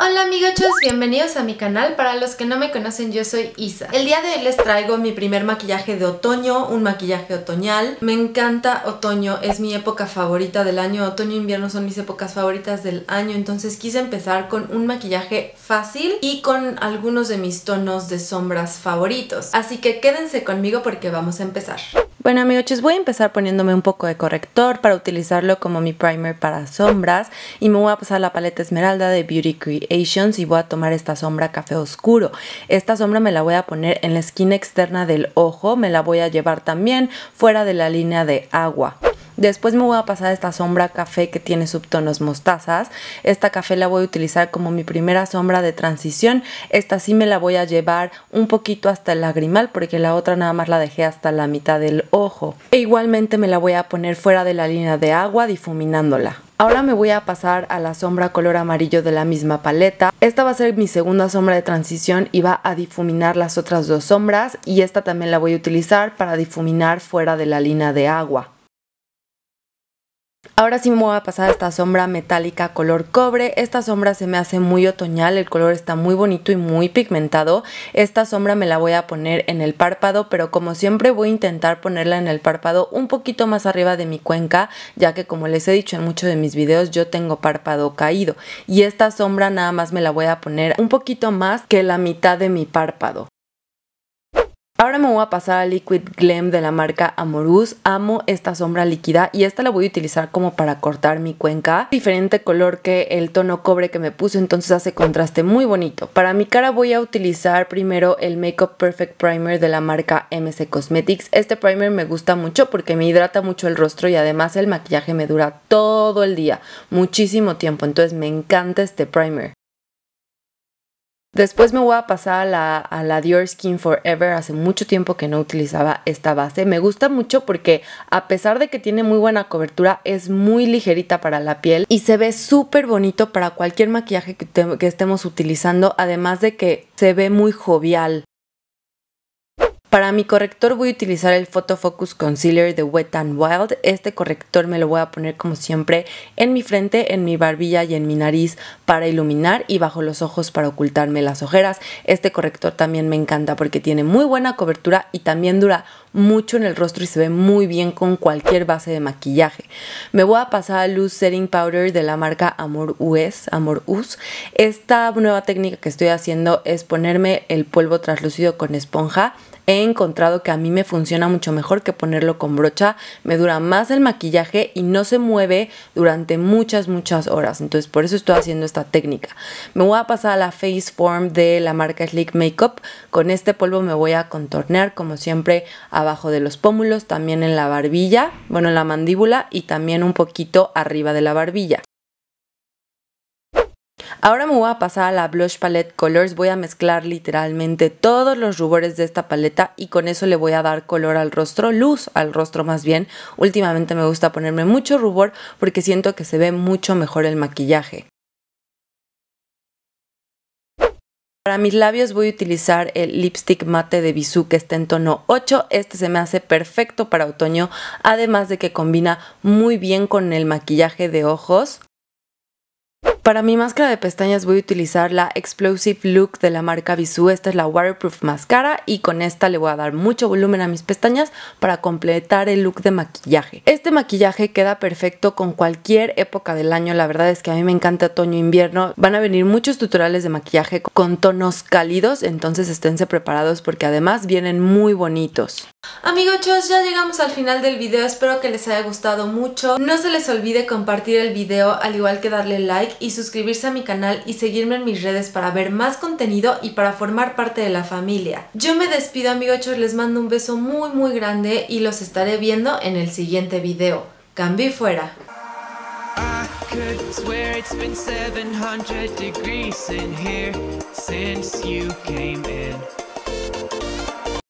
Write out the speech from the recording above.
Hola amigos, bienvenidos a mi canal. Para los que no me conocen, yo soy Isa. El día de hoy les traigo mi primer maquillaje de otoño, un maquillaje otoñal. Me encanta otoño, es mi época favorita del año. Otoño e invierno son mis épocas favoritas del año, entonces quise empezar con un maquillaje fácil y con algunos de mis tonos de sombras favoritos. Así que quédense conmigo porque vamos a empezar. Bueno amigos, voy a empezar poniéndome un poco de corrector para utilizarlo como mi primer para sombras y me voy a pasar la paleta esmeralda de Beauty Creations y voy a tomar esta sombra café oscuro. Esta sombra me la voy a poner en la esquina externa del ojo, me la voy a llevar también fuera de la línea de agua. Después me voy a pasar esta sombra café que tiene subtonos mostazas. Esta café la voy a utilizar como mi primera sombra de transición. Esta sí me la voy a llevar un poquito hasta el lagrimal porque la otra nada más la dejé hasta la mitad del ojo. E igualmente me la voy a poner fuera de la línea de agua difuminándola. Ahora me voy a pasar a la sombra color amarillo de la misma paleta. Esta va a ser mi segunda sombra de transición y va a difuminar las otras dos sombras y esta también la voy a utilizar para difuminar fuera de la línea de agua. Ahora sí me voy a pasar a esta sombra metálica color cobre. Esta sombra se me hace muy otoñal, el color está muy bonito y muy pigmentado. Esta sombra me la voy a poner en el párpado, pero como siempre voy a intentar ponerla en el párpado un poquito más arriba de mi cuenca, ya que como les he dicho en muchos de mis videos, yo tengo párpado caído. Y esta sombra nada más me la voy a poner un poquito más que la mitad de mi párpado. Ahora me voy a pasar a Liquid Glam de la marca Amorous. Amo esta sombra líquida y esta la voy a utilizar como para cortar mi cuenca. Diferente color que el tono cobre que me puse, entonces hace contraste muy bonito. Para mi cara voy a utilizar primero el Makeup Perfect Primer de la marca MC Cosmetics. Este primer me gusta mucho porque me hidrata mucho el rostro y además el maquillaje me dura todo el día, muchísimo tiempo. Entonces me encanta este primer. Después me voy a pasar a la, Dior Skin Forever. Hace mucho tiempo que no utilizaba esta base. Me gusta mucho porque a pesar de que tiene muy buena cobertura, es muy ligerita para la piel y se ve súper bonito para cualquier maquillaje que estemos utilizando. Además de que se ve muy jovial. Para mi corrector voy a utilizar el Photo Focus Concealer de Wet n Wild. Este corrector me lo voy a poner como siempre en mi frente, en mi barbilla y en mi nariz para iluminar y bajo los ojos para ocultarme las ojeras. Este corrector también me encanta porque tiene muy buena cobertura y también dura mucho en el rostro y se ve muy bien con cualquier base de maquillaje. Me voy a pasar a Loose Setting Powder de la marca Amor US. Amor US. Esta nueva técnica que estoy haciendo es ponerme el polvo translúcido con esponja he encontrado que a mí me funciona mucho mejor que ponerlo con brocha. Me dura más el maquillaje y no se mueve durante muchas, muchas horas. Entonces por eso estoy haciendo esta técnica. Me voy a pasar a la Face Form de la marca Sleek Makeup. Con este polvo me voy a contornear como siempre abajo de los pómulos, también en la barbilla, bueno en la mandíbula y también un poquito arriba de la barbilla. Ahora me voy a pasar a la Blush Palette Colors, voy a mezclar literalmente todos los rubores de esta paleta y con eso le voy a dar color al rostro, luz al rostro más bien. Últimamente me gusta ponerme mucho rubor porque siento que se ve mucho mejor el maquillaje. Para mis labios voy a utilizar el lipstick mate de Bisú que está en tono 8. Este se me hace perfecto para otoño, además de que combina muy bien con el maquillaje de ojos. Para mi máscara de pestañas voy a utilizar la Explosive Look de la marca Bisú. Esta es la Waterproof Mascara y con esta le voy a dar mucho volumen a mis pestañas para completar el look de maquillaje. Este maquillaje queda perfecto con cualquier época del año. La verdad es que a mí me encanta otoño invierno. Van a venir muchos tutoriales de maquillaje con tonos cálidos, entonces esténse preparados porque además vienen muy bonitos. Amigochos, ya llegamos al final del video, espero que les haya gustado mucho. No se les olvide compartir el video, al igual que darle like y suscribirse a mi canal y seguirme en mis redes para ver más contenido y para formar parte de la familia. Yo me despido amigochos, les mando un beso muy muy grande y los estaré viendo en el siguiente video. Cambio fuera.